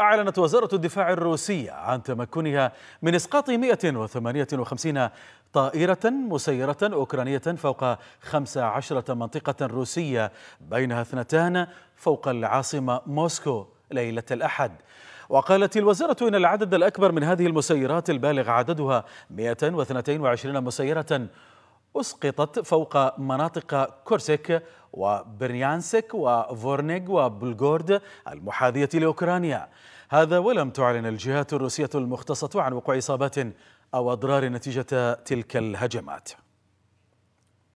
أعلنت وزارة الدفاع الروسية عن تمكنها من إسقاط 158 طائرة مسيرة أوكرانية فوق 15 منطقة روسية بينها اثنتان فوق العاصمة موسكو ليلة الأحد وقالت الوزارة إن العدد الأكبر من هذه المسيرات البالغ عددها 122 مسيرة أسقطت فوق مناطق كورسك وبرنيانسك وفورنيغ وبلغورد المحاذية لأوكرانيا هذا ولم تعلن الجهات الروسية المختصة عن وقوع إصابات أو أضرار نتيجة تلك الهجمات